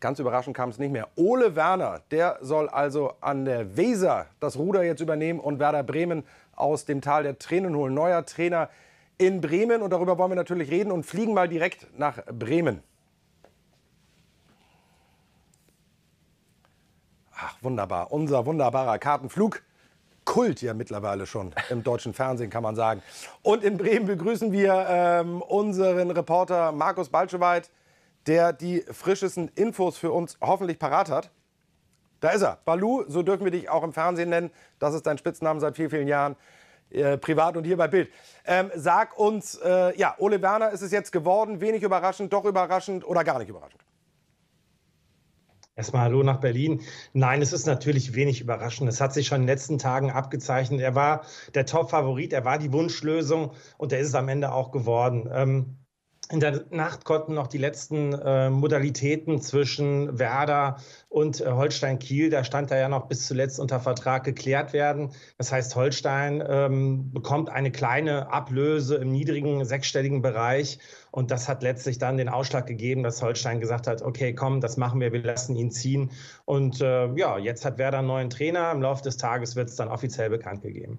Ganz überraschend kam es nicht mehr. Ole Werner, der soll also an der Weser das Ruder jetzt übernehmen und Werder Bremen aus dem Tal der Tränen holen. Neuer Trainer in Bremen und darüber wollen wir natürlich reden und fliegen mal direkt nach Bremen. Ach, wunderbar. Unser wunderbarer Kartenflug. Kult ja mittlerweile schon im deutschen Fernsehen, kann man sagen. Und in Bremen begrüßen wir ähm, unseren Reporter Markus Balscheweit der die frischesten Infos für uns hoffentlich parat hat. Da ist er. Balu, so dürfen wir dich auch im Fernsehen nennen. Das ist dein Spitzname seit vielen, vielen Jahren. Äh, privat und hier bei Bild. Ähm, sag uns, äh, ja, Ole Werner ist es jetzt geworden. Wenig überraschend, doch überraschend oder gar nicht überraschend? Erstmal Hallo nach Berlin. Nein, es ist natürlich wenig überraschend. Es hat sich schon in den letzten Tagen abgezeichnet. Er war der Top-Favorit, er war die Wunschlösung und er ist es am Ende auch geworden. Ähm, in der Nacht konnten noch die letzten äh, Modalitäten zwischen Werder und äh, Holstein Kiel, da stand er ja noch bis zuletzt unter Vertrag, geklärt werden. Das heißt, Holstein ähm, bekommt eine kleine Ablöse im niedrigen sechsstelligen Bereich. Und das hat letztlich dann den Ausschlag gegeben, dass Holstein gesagt hat, okay, komm, das machen wir, wir lassen ihn ziehen. Und äh, ja, jetzt hat Werder einen neuen Trainer. Im Laufe des Tages wird es dann offiziell bekannt gegeben.